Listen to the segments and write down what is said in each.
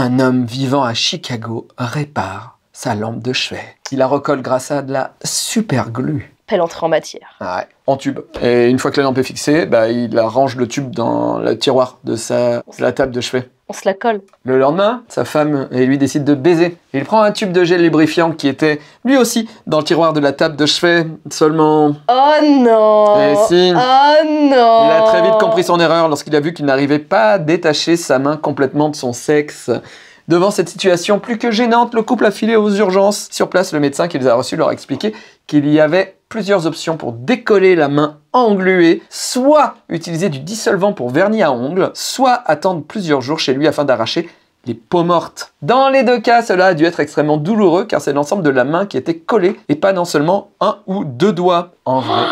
Un homme vivant à Chicago répare sa lampe de chevet. Il la recolle grâce à de la super glue. elle entre en matière. Ah ouais, en tube. Et une fois que la lampe est fixée, bah, il range le tube dans le tiroir de sa, la table de chevet on se la colle. Le lendemain, sa femme et lui décident de baiser. Il prend un tube de gel lubrifiant qui était lui aussi dans le tiroir de la table de chevet, seulement. Oh non eh, Oh non Il a très vite compris son erreur lorsqu'il a vu qu'il n'arrivait pas à détacher sa main complètement de son sexe. Devant cette situation plus que gênante, le couple a filé aux urgences. Sur place, le médecin qui les a reçus leur a expliqué qu'il y avait plusieurs options pour décoller la main engluée, soit utiliser du dissolvant pour vernis à ongles, soit attendre plusieurs jours chez lui afin d'arracher les peaux mortes. Dans les deux cas, cela a dû être extrêmement douloureux car c'est l'ensemble de la main qui était collée et pas non seulement un ou deux doigts. En vrai,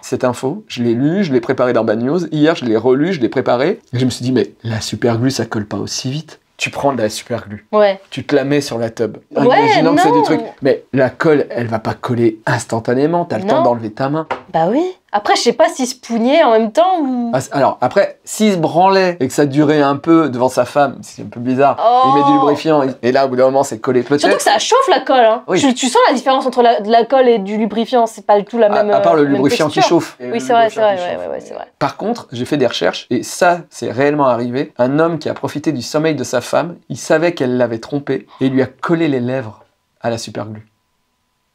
cette info, je l'ai lu, je l'ai préparée dans Bad News, hier je l'ai relue, je l'ai préparé. je me suis dit mais la super glue ça colle pas aussi vite tu prends de la super glue. Ouais. Tu te la mets sur la tub. En imaginant que c'est du truc. Mais la colle, elle va pas coller instantanément. T'as le temps d'enlever ta main. Bah oui. Après, je sais pas s'il se pougnait en même temps ou... Ah, alors, après, s'il se branlait et que ça durait un peu devant sa femme, c'est un peu bizarre, il met du oh. lubrifiant et là, au bout d'un moment, c'est collé peut-être. Surtout que ça chauffe la colle. Hein. Tu, sens la différence entre la, de la colle et du lubrifiant, c'est pas du tout la même. À, à part le euh, lubrifiant qui chauffe. Oui, c'est vrai, c'est vrai, vrai, Par contre, j'ai fait des recherches et ça, c'est réellement arrivé. Un homme qui a profité du sommeil de sa femme, il savait qu'elle l'avait trompé et lui a collé les lèvres à la superglue.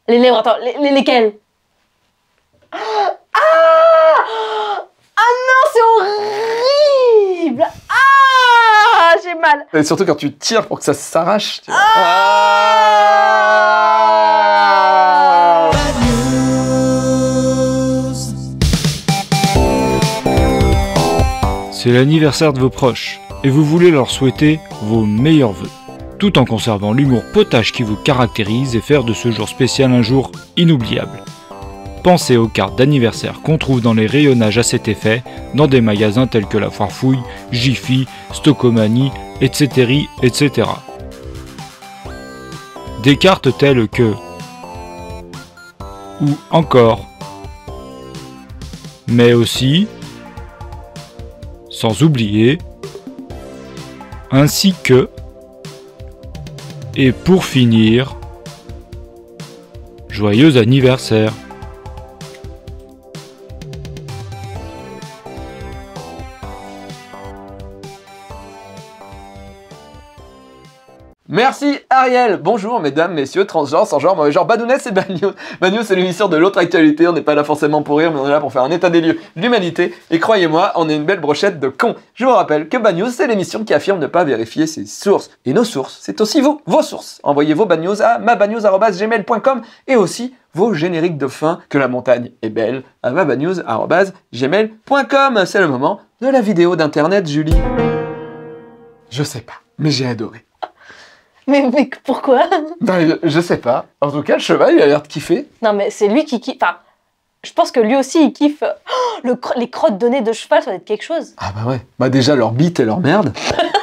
Les lèvres, attends, lesquelles ah, ah non, c'est horrible Ah J'ai mal surtout quand tu tires pour que ça s'arrache. Ah. c'est l'anniversaire de vos proches et vous voulez leur souhaiter vos meilleurs voeux tout en conservant l'humour potache qui vous caractérise et faire de ce jour spécial un jour inoubliable. Pensez aux cartes d'anniversaire qu'on trouve dans les rayonnages à cet effet, dans des magasins tels que la Farfouille, Jiffy, etc., etc. Des cartes telles que ou encore, mais aussi, sans oublier, ainsi que, et pour finir, joyeux anniversaire bonjour mesdames, messieurs, transgenres, sans genre, mauvais genre, Badounès et news c'est l'émission de l'autre actualité, on n'est pas là forcément pour rire, mais on est là pour faire un état des lieux de l'humanité, et croyez-moi, on est une belle brochette de cons. Je vous rappelle que Bagnos, c'est l'émission qui affirme ne pas vérifier ses sources. Et nos sources, c'est aussi vous, vos sources. Envoyez vos news à mabagnos.gmail.com et aussi vos génériques de fin que la montagne est belle à mabagnews.gmail.com. C'est le moment de la vidéo d'internet, Julie. Je sais pas, mais j'ai adoré. Mais, pourquoi je sais pas. En tout cas, le cheval, il a l'air de kiffer. Non, mais c'est lui qui kiffe. Enfin, je pense que lui aussi, il kiffe. les crottes données de cheval, ça doit être quelque chose. Ah bah ouais. Bah déjà, leur bite et leur merde.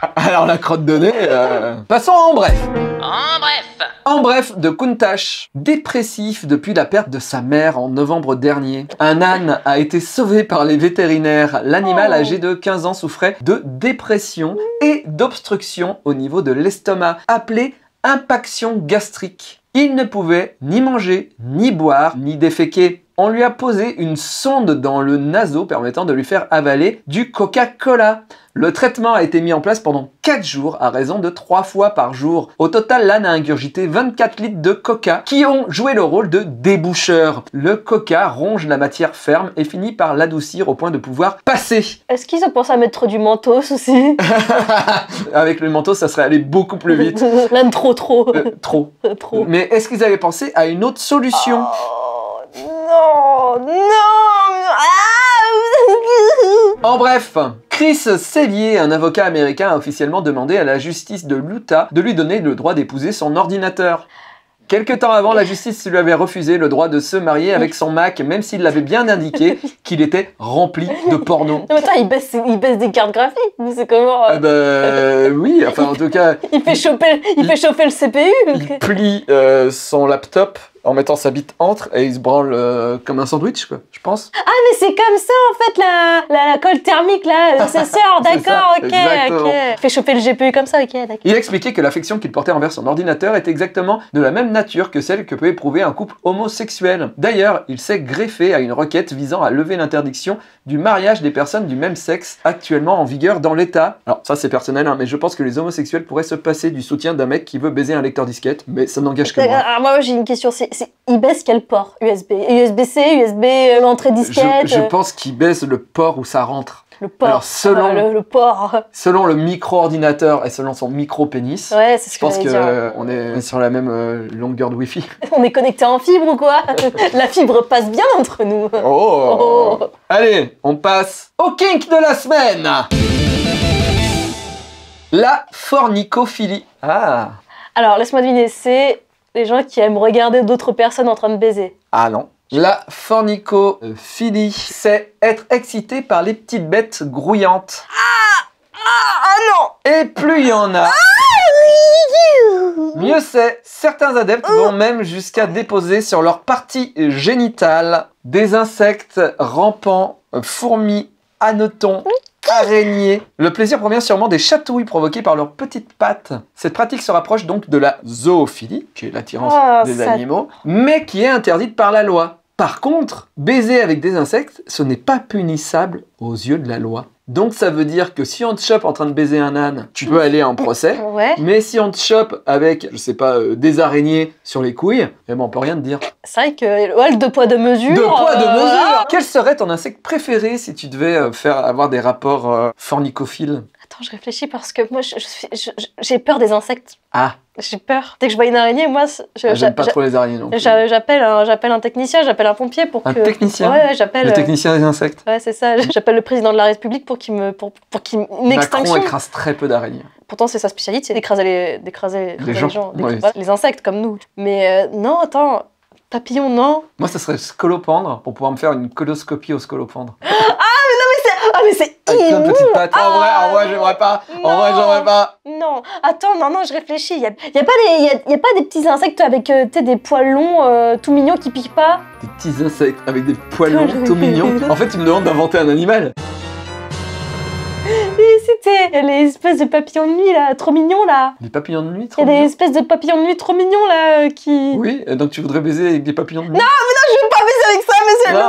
Alors la crotte de nez. Euh, passons en bref. En bref. En bref de Kuntash, dépressif depuis la perte de sa mère en novembre dernier. Un âne a été sauvé par les vétérinaires. L'animal oh. âgé de 15 ans souffrait de dépression et d'obstruction au niveau de l'estomac, appelée impaction gastrique. Il ne pouvait ni manger, ni boire, ni déféquer on lui a posé une sonde dans le naso permettant de lui faire avaler du Coca-Cola. Le traitement a été mis en place pendant 4 jours à raison de 3 fois par jour. Au total, l'âne a ingurgité 24 litres de coca qui ont joué le rôle de déboucheur. Le coca ronge la matière ferme et finit par l'adoucir au point de pouvoir passer. Est-ce qu'ils ont pensé à mettre du mentos aussi Avec le mentos, ça serait allé beaucoup plus vite. l'âne trop trop. Euh, trop. trop. Mais est-ce qu'ils avaient pensé à une autre solution oh non, non, En bref, Chris Sellier, un avocat américain, a officiellement demandé à la justice de l'Utah de lui donner le droit d'épouser son ordinateur. Quelque temps avant, la justice lui avait refusé le droit de se marier avec son Mac, même s'il l'avait bien indiqué qu'il était rempli de porno. il baisse, des cartes graphiques, c'est comment euh ah bah, oui, enfin en tout cas. il fait, choper, il, chauffer le CPU. Il plie euh, son laptop en mettant sa bite entre et il se branle euh, comme un sandwich, je pense. Ah, mais c'est comme ça, en fait, la, la, colle thermique, là, sa sort, d'accord, ok, Fait chauffer le GPU comme ça, ok, Il expliquait que l'affection qu'il portait envers son ordinateur est exactement de la même nature que celle que peut éprouver un couple homosexuel. D'ailleurs, il s'est greffé à une requête visant à lever l'interdiction du mariage des personnes du même sexe actuellement en vigueur dans l'État. Alors, ça, c'est personnel, hein, mais je pense que les homosexuels pourraient se passer du soutien d'un mec qui veut baiser un lecteur disquette, mais ça n'engage que moi. Alors, moi, j'ai une question, il baisse quel port USB USB-C, USB, euh, l'entrée disquette Je, euh? pense qu'il baisse le port où ça rentre. Le port. Alors, selon, le, port. Selon le micro-ordinateur et selon son micro-pénis, ouais, je pense qu'on on est sur la même euh, longueur de Wi-Fi. on est connecté en fibre ou quoi La fibre passe bien entre nous. Oh. Oh. Allez, on passe au kink de la semaine La fornicophilie. Ah Alors, laisse-moi deviner, c'est les gens qui aiment regarder d'autres personnes en train de baiser. Ah non. La fornicophilie, euh, c'est être excité par les petites bêtes grouillantes. Ah Ah, ah non Et plus il y en a, ah, Mieux c'est, certains adeptes vont oh. même jusqu'à déposer sur leur partie génitale des insectes rampants, euh, fourmis, hannetons, le plaisir provient sûrement des chatouilles provoquées par leurs petites pattes. Cette pratique se rapproche donc de la zoophilie, qui est l'attirance ah, des animaux, mais qui est interdite par la loi. Par contre, baiser avec des insectes, ce n'est pas punissable aux yeux de la loi. Donc ça veut dire que si on te chope en train de baiser un âne, tu peux aller en procès. Mais si on te chope avec, je sais pas, euh, des araignées sur les couilles, eh ben on peut rien te dire. C'est vrai que le deux poids de mesure... Deux poids de euh, mesure Quel serait ton insecte préféré si tu devais euh, faire avoir des rapports fornicophiles Attends, je réfléchis parce que moi, j'ai peur des insectes. Ah J'ai peur. Dès que je vois une araignée, moi, je. Ah, j'aime pas trop les araignées non J'appelle un, technicien, j'appelle un pompier pour un que. Un technicien Ouais, j'appelle. Le euh, technicien des insectes Ouais, c'est ça. J'appelle le président de la République pour qu'il me. pour, pour qu'il Macron écrase très peu d'araignées. Pourtant, c'est sa spécialité d'écraser les, d'écraser les, gens. les insectes comme nous. Mais euh, non, attends. Papillon, non Moi, ça serait scolopendre pour pouvoir me faire une coloscopie au scolopendre. ah, mais non, mais c'est. Ah, mais c'est ah, en vrai, en vrai, ah, j'aimerais pas. en vrai, j'aimerais pas. Non, attends, non, non, je réfléchis. Il y a, pas des, y a pas des petits insectes avec euh, des poils longs euh, tout mignons qui piquent pas Des petits insectes avec des poils longs tout mignons En fait, ils me demandent d'inventer un animal. C'était les espèces de papillons de nuit là, trop mignons là. Des papillons de nuit trop mignons. Il y a des espèces de papillons de nuit trop mignons là euh, qui. Oui, euh, donc tu voudrais baiser avec des papillons de nuit Non, mais non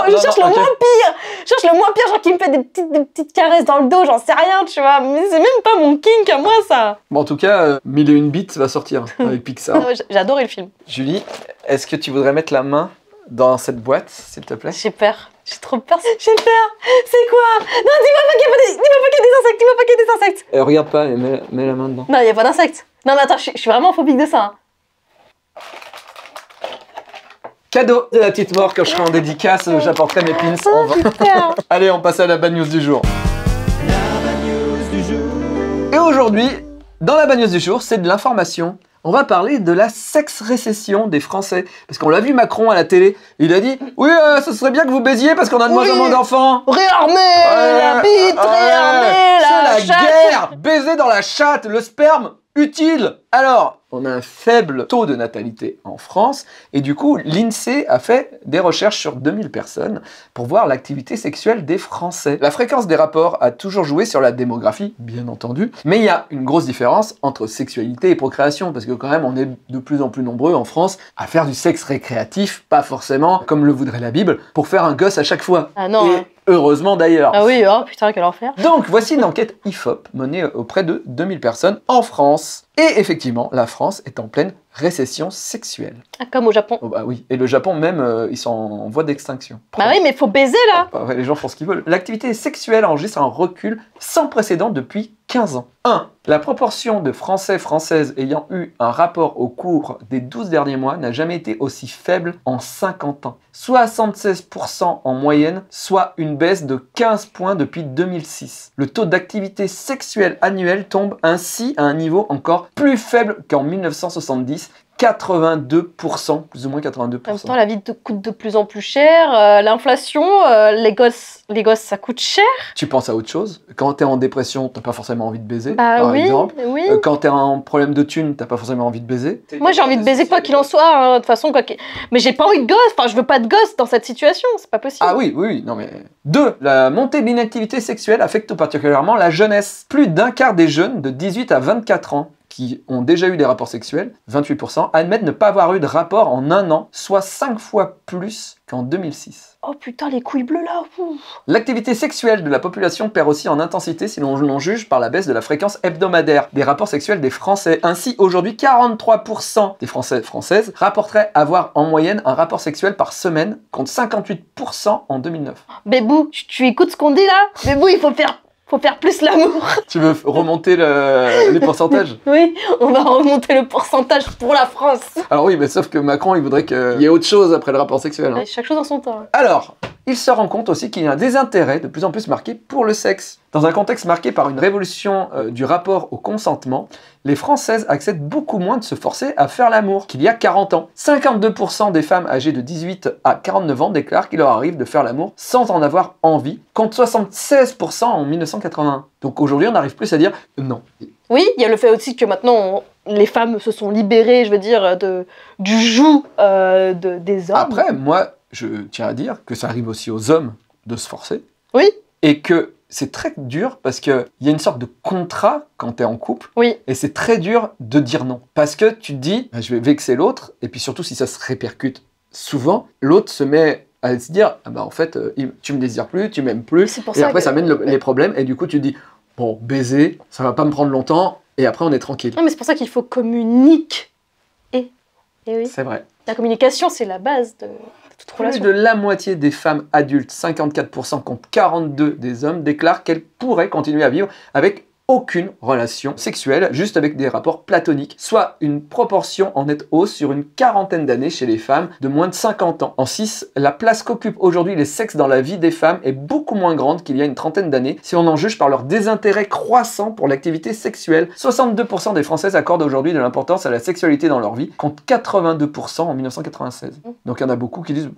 je cherche le moins pire. Je cherche le moins pire, genre qui me fait des petites, des petites caresses dans le dos, j'en sais rien, tu vois. Mais c'est même pas mon kink à moi, ça. Bon, en tout cas, euh, Mille et une bites va sortir avec Pixar. J'ai adoré le film. Julie, est-ce que tu voudrais mettre la main dans cette boîte, s'il te plaît J'ai peur. J'ai trop peur. J'ai peur. C'est quoi Non, dis-moi pas qu'il y a des, dis y a insectes. Dis-moi pas qu'il y a des insectes. Eh, regarde pas, mets, mets, la main dedans. Non, il n'y a pas d'insectes. Non, mais attends, je suis vraiment phobique de ça. Hein. Cadeau de la petite mort quand je serai en dédicace, euh, j'apporterai mes pins. Allez, on passe à la bad news du jour. La du jour. Et aujourd'hui, dans la bad news du jour, c'est de l'information. On va parler de la sex récession des Français. Parce qu'on l'a vu Macron à la télé, il a dit Oui, euh, ce serait bien que vous baisiez parce qu'on a de moins en moins d'enfants. Réarmé la bite, la, la guerre Baiser dans la chatte, le sperme, utile Alors, on a un faible taux de natalité en France, et du coup, l'INSEE a fait des recherches sur 2000 personnes pour voir l'activité sexuelle des Français. La fréquence des rapports a toujours joué sur la démographie, bien entendu, mais il y a une grosse différence entre sexualité et procréation, parce que quand même, on est de plus en plus nombreux en France à faire du sexe récréatif, pas forcément, comme le voudrait la Bible, pour faire un gosse à chaque fois. Ah non hein. Heureusement d'ailleurs. Ah oui, oh putain, quel enfer. Donc voici une enquête IFOP menée auprès de 2000 personnes en France. Et effectivement, la France est en pleine récession sexuelle. Ah, comme au Japon. Oh, bah oui, et le Japon même, euh, ils sont en voie d'extinction. Bah oui, mais il faut baiser là bah Les gens font ce qu'ils veulent. L'activité sexuelle enregistre un recul sans précédent depuis 15 ans. 1. La proportion de Français-Françaises ayant eu un rapport au cours des 12 derniers mois n'a jamais été aussi faible en 50 ans. 76% en moyenne, soit une baisse de 15 points depuis 2006. Le taux d'activité sexuelle annuelle tombe ainsi à un niveau encore plus faible qu'en 1970, 82%, plus ou moins 82%. En même temps, la vie te coûte de plus en plus cher, euh, l'inflation, euh, les, gosses, les gosses, ça coûte cher. Tu penses à autre chose. Quand tu es en dépression, t'as pas forcément envie de baiser, bah par oui, euh, quand tu es en problème de thune, t'as pas forcément envie de baiser. Moi, j'ai envie de baiser quoi qu'il en soit, hein, de toute façon. Quoi Mais j'ai pas envie de gosses, enfin, je veux pas de gosse dans cette situation, c'est pas possible. Ah oui, oui, oui, non mais... Deux, la montée de l'inactivité sexuelle affecte particulièrement la jeunesse. Plus d'un quart des jeunes de 18 à 24 ans qui ont déjà eu des rapports sexuels, 28%, admettent ne pas avoir eu de rapport en un an, soit 5 fois plus qu'en 2006. Oh putain, les couilles bleues là L'activité sexuelle de la population perd aussi en intensité si l'on juge par la baisse de la fréquence hebdomadaire des rapports sexuels des Français. Ainsi, aujourd'hui, 43% des Français françaises rapporteraient avoir en moyenne un rapport sexuel par semaine, contre 58% en 2009. Bébou, tu, tu écoutes ce qu'on dit là Bébou, il faut faire faut faire plus l'amour. Tu veux remonter le, les pourcentages Oui, on va remonter le pourcentage pour la France. Alors oui, mais sauf que Macron, il voudrait qu'il y ait autre chose après le rapport sexuel. Hein. Chaque chose en son temps. Hein. Alors, il se rend compte aussi qu'il y a un désintérêt de plus en plus marqué pour le sexe. Dans un contexte marqué par une révolution euh, du rapport au consentement, les Françaises acceptent beaucoup moins de se forcer à faire l'amour qu'il y a 40 ans. 52% des femmes âgées de 18 à 49 ans déclarent qu'il leur arrive de faire l'amour sans en avoir envie, contre 76% en 1981. Donc aujourd'hui, on n'arrive plus à dire non. Oui, il y a le fait aussi que maintenant, les femmes se sont libérées, je veux dire, de, du joug euh, de, des hommes. Après, moi, je tiens à dire que ça arrive aussi aux hommes de se forcer. Oui. Et que c'est très dur parce qu'il y a une sorte de contrat quand tu es en couple. Oui. Et c'est très dur de dire non. Parce que tu te dis, bah, je vais vexer l'autre. Et puis surtout, si ça se répercute souvent, l'autre se met à se dire, ah bah en fait, euh, tu me désires plus, tu m'aimes plus. et après, ça amène les problèmes. Et du coup, tu dis, bon, baiser, ça va pas me prendre longtemps. Et après, on est tranquille. Non, mais c'est pour ça qu'il faut communiquer. et oui. C'est vrai. La communication, c'est la base de. Plus de la moitié des femmes adultes, 54% contre 42 des hommes, déclarent qu'elles pourraient continuer à vivre avec aucune relation sexuelle, juste avec des rapports platoniques, soit une proportion en nette hausse sur une quarantaine d'années chez les femmes de moins de 50 ans. En 6, la place qu'occupent aujourd'hui les sexes dans la vie des femmes est beaucoup moins grande qu'il y a une trentaine d'années, si on en juge par leur désintérêt croissant pour l'activité sexuelle. 62% des Françaises accordent aujourd'hui de l'importance à la sexualité dans leur vie, contre 82% en 1996. Mmh. Donc il y en a beaucoup qui disent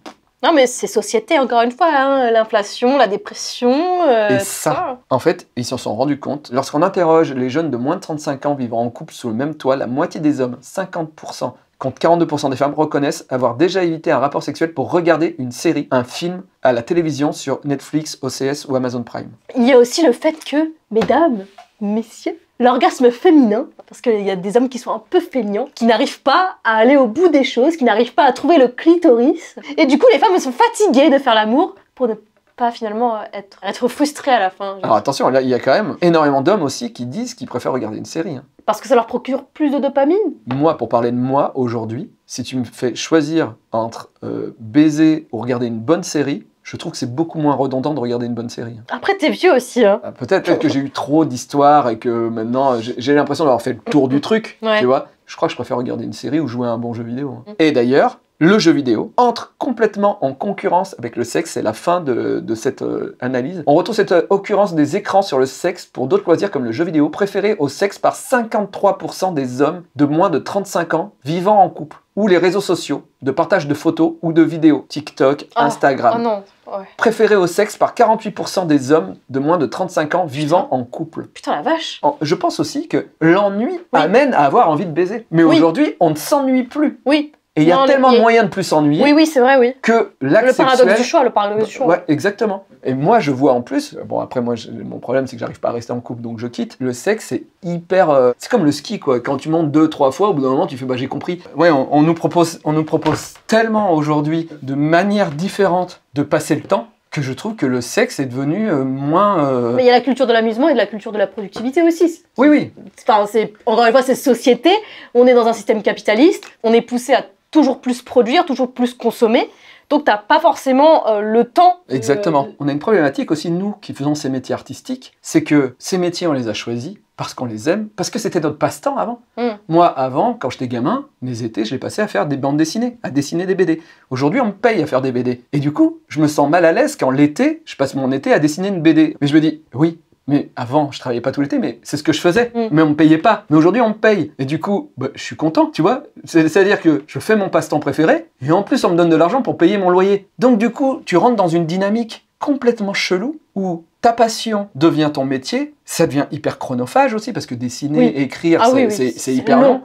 non, mais c'est société, encore une fois, hein, l'inflation, la dépression. Euh, et ça, ça, en fait, ils s'en sont rendus compte. Lorsqu'on interroge les jeunes de moins de 35 ans vivant en couple sous le même toit, la moitié des hommes, 50%, contre 42% des femmes, reconnaissent avoir déjà évité un rapport sexuel pour regarder une série, un film à la télévision sur Netflix, OCS ou Amazon Prime. Il y a aussi le fait que, mesdames, messieurs, l'orgasme féminin, parce qu'il y a des hommes qui sont un peu feignants, qui n'arrivent pas à aller au bout des choses, qui n'arrivent pas à trouver le clitoris. Et du coup, les femmes sont fatiguées de faire l'amour pour ne pas finalement euh, être, être frustrées à la fin. Alors attention, là, il y a quand même énormément d'hommes aussi qui disent qu'ils préfèrent regarder une série. Hein. Parce que ça leur procure plus de dopamine Moi, pour parler de moi aujourd'hui, si tu me fais choisir entre euh, baiser ou regarder une bonne série, je trouve que c'est beaucoup moins redondant de regarder une bonne série. Après, t'es vieux aussi. Hein. Ah, peut-être que j'ai eu trop d'histoires et que maintenant j'ai l'impression d'avoir fait le tour du truc. Tu vois, je crois que je préfère regarder une série ou jouer à un bon jeu vidéo. Mm. Et d'ailleurs, le jeu vidéo entre complètement en concurrence avec le sexe. C'est la fin de, cette euh, analyse. On retrouve cette euh, occurrence des écrans sur le sexe pour d'autres loisirs comme le jeu vidéo préféré au sexe par 53% des hommes de moins de 35 ans vivant en couple ou les réseaux sociaux de partage de photos ou de vidéos, TikTok, ah. Ah Instagram. Oh non, Préféré au sexe par 48% des hommes de moins de 35 ans vivant en couple. Putain la vache Je pense aussi que l'ennui amène à avoir envie de baiser. Mais aujourd'hui, on ne s'ennuie plus. Oui il y a tellement de moyens de plus s'ennuyer. Oui, oui, c'est vrai, oui. Que Le paradoxe du choix, le paradoxe du choix. Ouais, exactement. Et moi, je vois en plus, bon, après, moi, mon problème, c'est que j'arrive pas à rester en couple, donc je quitte. Le sexe, c'est hyper. Euh, c'est comme le ski, quoi. Quand tu montes deux, trois fois, au bout d'un moment, tu fais, bah, j'ai compris. Ouais, on, nous propose, on nous propose tellement aujourd'hui de manières différentes de passer le temps que je trouve que le sexe est devenu euh, moins. Euh, Mais il y a la culture de l'amusement et de la culture de la productivité aussi. Oui, oui. Enfin, encore une fois, c'est société. On est dans un système capitaliste. On est poussé à toujours plus produire, toujours plus consommer. Donc, tu n'as pas forcément euh, le temps. Exactement. On a une problématique aussi, nous, qui faisons ces métiers artistiques, c'est que ces métiers, on les a choisis parce qu'on les aime, parce que c'était notre passe-temps avant. Hmm. Moi, avant, quand j'étais gamin, mes étés, je les passais à faire des bandes dessinées, à dessiner des BD. Aujourd'hui, on me paye à faire des BD. Et du coup, je me sens mal à l'aise quand l'été, je passe mon été à dessiner une BD. Mais je me dis, oui, mais avant, je travaillais pas tout l'été, mais c'est ce que je faisais. Mm. Mais on me payait pas. Mais aujourd'hui, on me paye. Et du coup, bah, je suis content, tu vois. C'est-à-dire que je fais mon passe-temps préféré, et en plus, on me donne de l'argent pour payer mon loyer. Donc du coup, tu rentres dans une dynamique complètement chelou où ta passion devient ton métier, ça devient hyper chronophage aussi, parce que dessiner, écrire, ah c'est hyper long.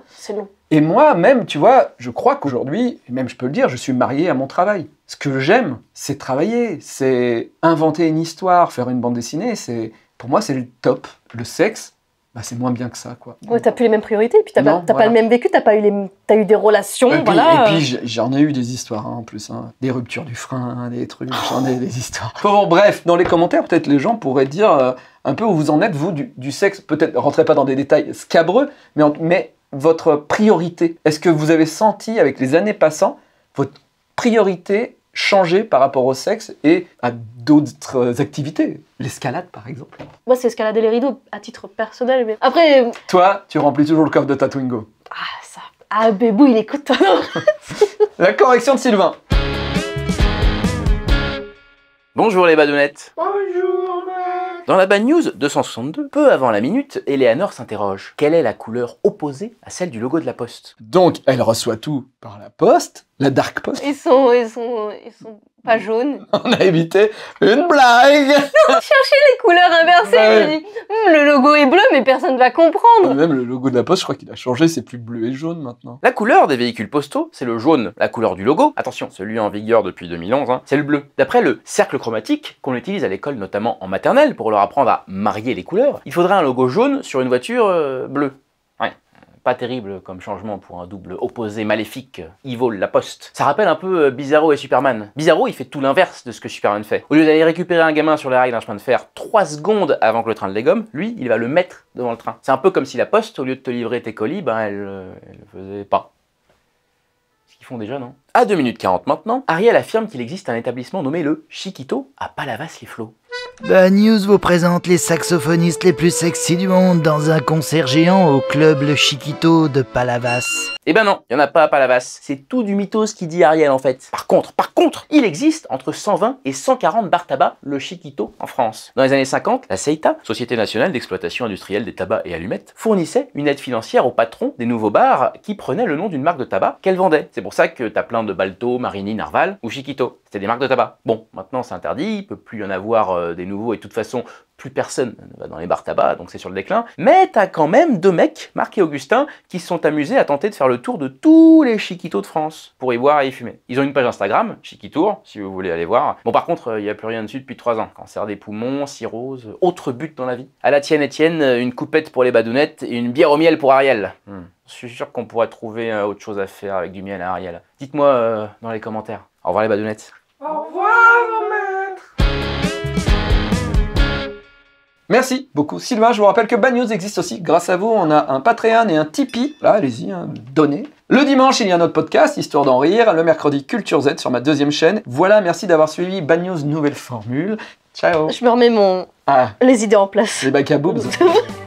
Et moi, même, tu vois, je crois qu'aujourd'hui, même je peux le dire, je suis marié à mon travail. Ce que j'aime, c'est travailler, c'est inventer une histoire, faire une bande dessinée, c'est pour moi, c'est le top. Le sexe, bah, c'est moins bien que ça. Quoi. t'as plus les mêmes priorités, et puis t'as pas, pas, le même vécu, t'as pas eu les, eu des relations, et puis, j'en ai eu des histoires hein, en plus, hein. des ruptures du frein, hein, des trucs, oh. j'en ai des histoires. Bon, bref, dans les commentaires, peut-être les gens pourraient dire euh, un peu où vous en êtes, vous, du, sexe. Peut-être, rentrez pas dans des détails scabreux, mais, mais votre priorité. Est-ce que vous avez senti, avec les années passant, votre priorité changer par rapport au sexe et à d'autres activités. L'escalade, par exemple. Moi, c'est escalader les rideaux à titre personnel, mais après... Euh, Toi, tu remplis toujours le coffre de Twingo. Ah, ça... Ah, bébou, il écoute La correction de Sylvain. Bonjour les badounettes. Bonjour mec dans la Bad News 262, peu avant la minute, Eleanor s'interroge. Quelle est la couleur opposée à celle du logo de la Poste Donc, elle reçoit tout par la Poste, la dark post. Ils sont, ils sont, ils sont pas jaunes. On a évité une blague. On les couleurs inversées. Hmm, le logo est bleu, mais personne ne va comprendre. Même le logo de la poste, je crois qu'il a changé. C'est plus bleu et jaune maintenant. La couleur des véhicules postaux, c'est le jaune. La couleur du logo, attention, celui en vigueur depuis 2011, hein, c'est le bleu. D'après le cercle chromatique qu'on utilise à l'école, notamment en maternelle, pour leur apprendre à marier les couleurs, il faudrait un logo jaune sur une voiture euh, bleue. Pas terrible comme changement pour un double opposé maléfique, il vole la Poste. Ça rappelle un peu euh, Bizarro et Superman. Bizarro, il fait tout l'inverse de ce que Superman fait. Au lieu d'aller récupérer un gamin sur les rails d'un chemin de fer 3 secondes avant que le train le dégomme, lui, il va le mettre devant le train. C'est un peu comme si la Poste, au lieu de te livrer tes colis, ben elle, euh, le faisait pas Ce qu'ils font déjà, non À 2 minutes 40 maintenant, Ariel affirme qu'il existe un établissement nommé le Chiquito à Palavas-les-Flots. La bah, News vous présente les saxophonistes les plus sexy du monde dans un concert géant au club Le Chiquito de Palavas. Eh ben non, il n'y en a pas à Palavas. C'est tout du mythos qui dit Ariel en fait. Par contre, par contre, il existe entre 120 et 140 bars tabac Le Chiquito en France. Dans les années 50, la CEITA, Société Nationale d'Exploitation Industrielle des Tabacs et Allumettes, fournissait une aide financière aux patrons des nouveaux bars qui prenaient le nom d'une marque de tabac qu'elle vendait. C'est pour ça que t'as plein de Balto, Marini, Narval ou Chiquito des marques de tabac. Bon, maintenant c'est interdit, il peut plus y en avoir euh, des nouveaux et de toute façon, plus personne ne va dans les bars tabac, donc c'est sur le déclin. Mais t'as quand même deux mecs, Marc et Augustin, qui se sont amusés à tenter de faire le tour de tous les chiquitos de France pour y voir et y fumer. Ils ont une page Instagram, Chiquitour, si vous voulez aller voir. Bon, par contre, il euh, n'y a plus rien dessus depuis trois ans. Cancer des poumons, cirrhose, autre but dans la vie. À la tienne, Étienne, euh, une coupette pour les badounettes et une bière au miel pour Ariel. Hmm. Je suis sûr qu'on pourra trouver autre chose à faire avec du miel à Ariel. Dites-moi dans les commentaires. Au revoir les badounettes. Au revoir, mon maître Merci beaucoup Sylvain, je vous rappelle que Bad News existe aussi. Grâce à vous, on a un Patreon et un Tipeee. Là, allez-y, hein, donnez. Le dimanche, il y a notre podcast, Histoire d'en rire. Le mercredi, Culture Z sur ma deuxième chaîne. Voilà, merci d'avoir suivi Bad News Nouvelle Formule. Ciao Je me remets mon... Ah. les idées en place. Les bacs à boobs.